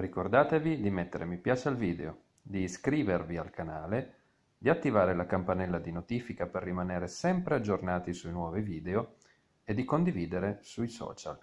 Ricordatevi di mettere mi piace al video, di iscrivervi al canale, di attivare la campanella di notifica per rimanere sempre aggiornati sui nuovi video e di condividere sui social.